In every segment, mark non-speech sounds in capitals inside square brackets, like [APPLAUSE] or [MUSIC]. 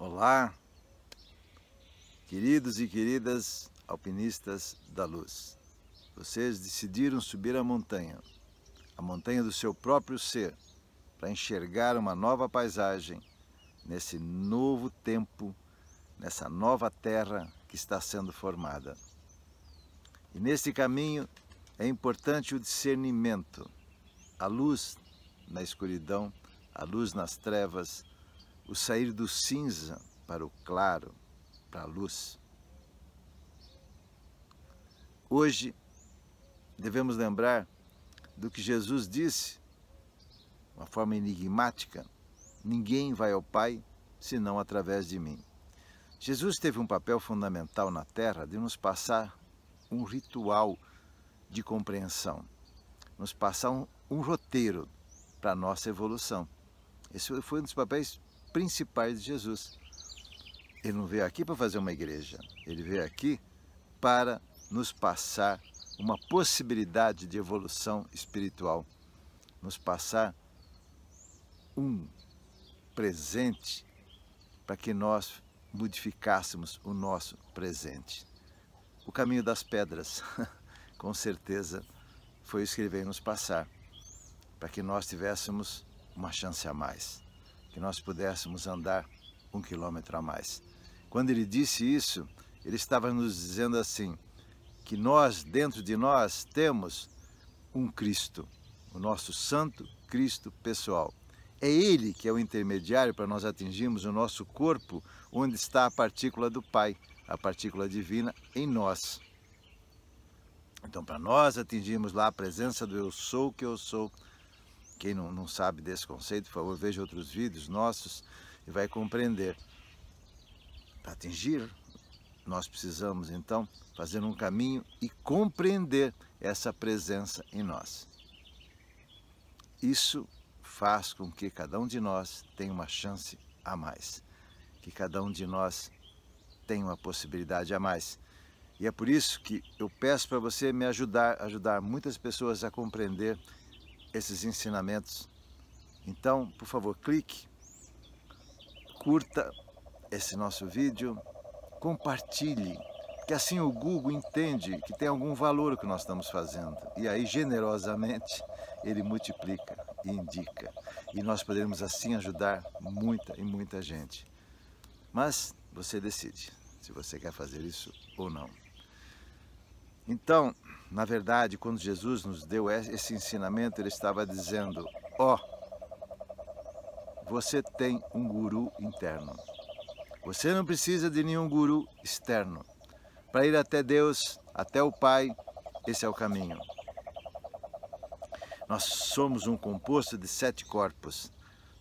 Olá, queridos e queridas alpinistas da luz. Vocês decidiram subir a montanha, a montanha do seu próprio ser, para enxergar uma nova paisagem nesse novo tempo, nessa nova terra que está sendo formada. E nesse caminho é importante o discernimento, a luz na escuridão, a luz nas trevas, o sair do cinza para o claro, para a luz. Hoje devemos lembrar do que Jesus disse, uma forma enigmática: ninguém vai ao Pai senão através de mim. Jesus teve um papel fundamental na Terra de nos passar um ritual de compreensão, nos passar um, um roteiro para a nossa evolução. Esse foi um dos papéis principais de Jesus. Ele não veio aqui para fazer uma igreja, ele veio aqui para nos passar uma possibilidade de evolução espiritual, nos passar um presente para que nós modificássemos o nosso presente. O caminho das pedras, [LAUGHS] com certeza, foi isso que ele veio nos passar, para que nós tivéssemos uma chance a mais que nós pudéssemos andar um quilômetro a mais. Quando ele disse isso, ele estava nos dizendo assim: que nós, dentro de nós, temos um Cristo, o nosso Santo Cristo pessoal. É Ele que é o intermediário para nós atingirmos o nosso corpo, onde está a partícula do Pai, a partícula divina em nós. Então, para nós atingirmos lá a presença do Eu Sou que Eu Sou, quem não, não sabe desse conceito, por favor, veja outros vídeos nossos e vai compreender. Para atingir, nós precisamos então fazer um caminho e compreender essa presença em nós. Isso faz com que cada um de nós tenha uma chance a mais, que cada um de nós tenha uma possibilidade a mais. E é por isso que eu peço para você me ajudar, ajudar muitas pessoas a compreender esses ensinamentos. Então, por favor, clique, curta esse nosso vídeo, compartilhe, que assim o Google entende que tem algum valor o que nós estamos fazendo. E aí, generosamente, ele multiplica e indica. E nós poderemos assim ajudar muita e muita gente. Mas você decide se você quer fazer isso ou não. Então, na verdade, quando Jesus nos deu esse ensinamento, ele estava dizendo: ó, oh, você tem um guru interno. Você não precisa de nenhum guru externo. Para ir até Deus, até o Pai, esse é o caminho. Nós somos um composto de sete corpos.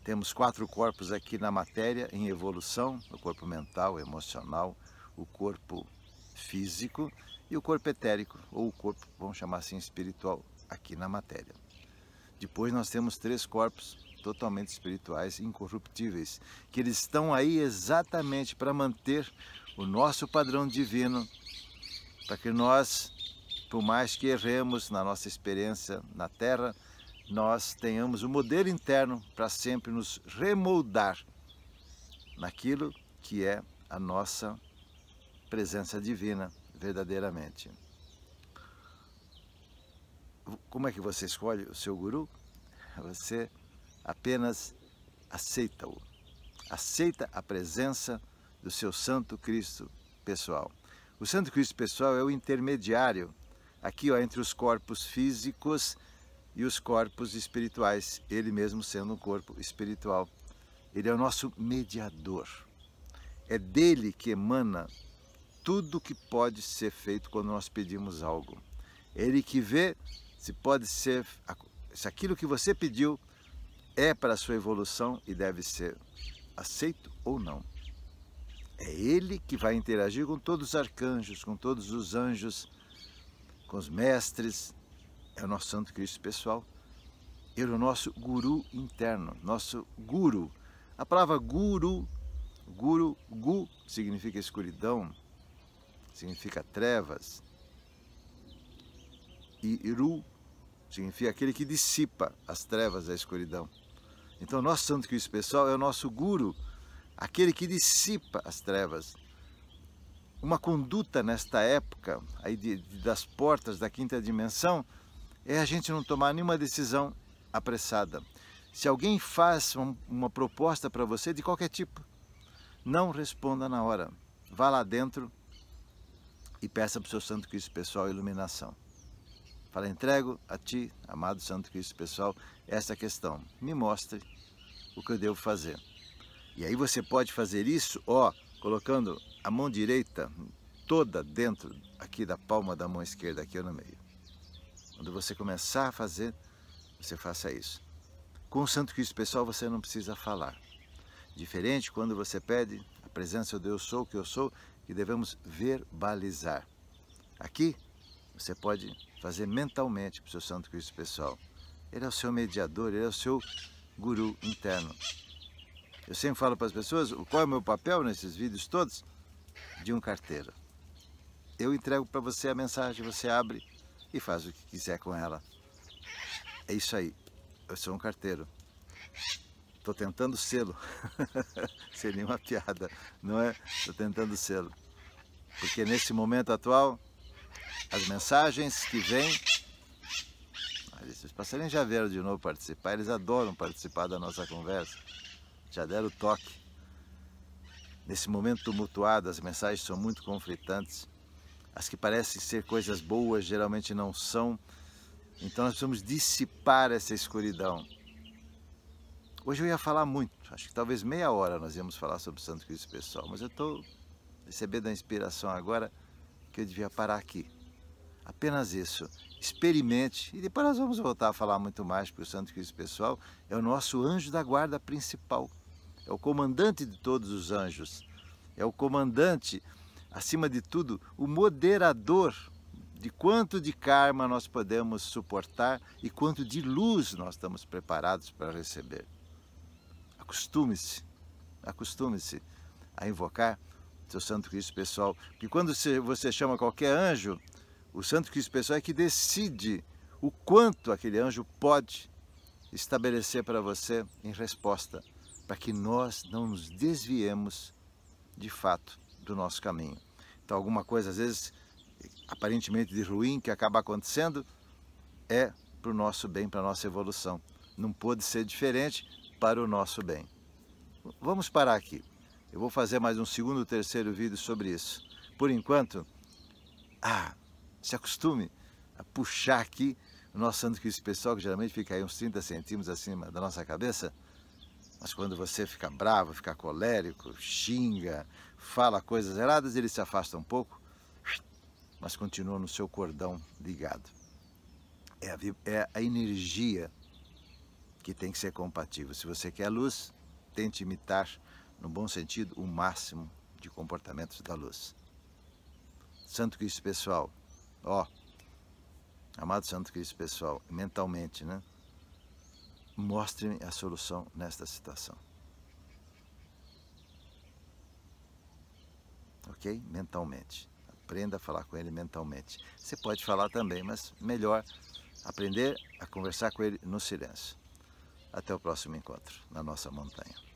Temos quatro corpos aqui na matéria, em evolução: o corpo mental, emocional, o corpo físico e o corpo etérico, ou o corpo, vamos chamar assim, espiritual, aqui na matéria. Depois nós temos três corpos totalmente espirituais, incorruptíveis, que eles estão aí exatamente para manter o nosso padrão divino, para que nós, por mais que erremos na nossa experiência na Terra, nós tenhamos o um modelo interno para sempre nos remoldar naquilo que é a nossa presença divina, verdadeiramente. Como é que você escolhe o seu guru? Você apenas aceita-o. Aceita a presença do seu Santo Cristo pessoal. O Santo Cristo pessoal é o intermediário aqui ó, entre os corpos físicos e os corpos espirituais, ele mesmo sendo um corpo espiritual. Ele é o nosso mediador. É dele que emana tudo que pode ser feito quando nós pedimos algo. Ele que vê se pode ser se aquilo que você pediu é para a sua evolução e deve ser aceito ou não. É ele que vai interagir com todos os arcanjos, com todos os anjos, com os mestres. É o nosso Santo Cristo pessoal. Ele é o nosso guru interno, nosso guru. A palavra guru, guru, gu significa escuridão, significa trevas, e Iru significa aquele que dissipa as trevas da escuridão. Então, nosso Santo Cristo Pessoal é o nosso guru, aquele que dissipa as trevas. Uma conduta nesta época, aí de, de, das portas da quinta dimensão, é a gente não tomar nenhuma decisão apressada. Se alguém faz um, uma proposta para você de qualquer tipo, não responda na hora. Vá lá dentro, e peça para o seu Santo Cristo pessoal iluminação. Fala, entrego a ti, amado Santo Cristo pessoal, esta questão. Me mostre o que eu devo fazer. E aí você pode fazer isso, ó, colocando a mão direita toda dentro aqui da palma da mão esquerda, aqui no meio. Quando você começar a fazer, você faça isso. Com o Santo Cristo pessoal você não precisa falar. Diferente quando você pede a presença do Eu Sou, que Eu Sou, que devemos verbalizar. Aqui, você pode fazer mentalmente para o seu Santo Cristo pessoal. Ele é o seu mediador, ele é o seu guru interno. Eu sempre falo para as pessoas qual é o meu papel nesses vídeos todos de um carteiro. Eu entrego para você a mensagem, você abre e faz o que quiser com ela. É isso aí. Eu sou um carteiro. Estou tentando sê-lo. [LAUGHS] Seria uma piada, não é? Estou tentando sê-lo. Porque nesse momento atual, as mensagens que vêm. Os passarinhos já vieram de novo participar, eles adoram participar da nossa conversa. Já deram o toque. Nesse momento tumultuado, as mensagens são muito conflitantes. As que parecem ser coisas boas geralmente não são. Então nós precisamos dissipar essa escuridão Hoje eu ia falar muito, acho que talvez meia hora nós íamos falar sobre Santo Cristo Pessoal, mas eu estou recebendo a inspiração agora que eu devia parar aqui. Apenas isso, experimente e depois nós vamos voltar a falar muito mais, porque o Santo Cristo Pessoal é o nosso anjo da guarda principal, é o comandante de todos os anjos, é o comandante, acima de tudo, o moderador de quanto de karma nós podemos suportar e quanto de luz nós estamos preparados para receber. Acostume-se, acostume-se a invocar seu Santo Cristo pessoal. Porque quando você chama qualquer anjo, o Santo Cristo pessoal é que decide o quanto aquele anjo pode estabelecer para você em resposta, para que nós não nos desviemos de fato do nosso caminho. Então, alguma coisa, às vezes, aparentemente de ruim que acaba acontecendo, é para o nosso bem, para a nossa evolução. Não pode ser diferente para o nosso bem. Vamos parar aqui. Eu vou fazer mais um segundo, terceiro vídeo sobre isso. Por enquanto, ah, se acostume a puxar aqui o nosso Santo esse Pessoal, que geralmente fica aí uns 30 centímetros acima da nossa cabeça. Mas quando você fica bravo, fica colérico, xinga, fala coisas erradas, ele se afasta um pouco, mas continua no seu cordão ligado. É a, é a energia que tem que ser compatível. Se você quer luz, tente imitar, no bom sentido, o máximo de comportamentos da luz. Santo Cristo pessoal, ó, amado Santo Cristo pessoal, mentalmente, né? Mostre-me a solução nesta situação. Ok? Mentalmente. Aprenda a falar com ele mentalmente. Você pode falar também, mas melhor aprender a conversar com ele no silêncio. Até o próximo encontro na nossa montanha.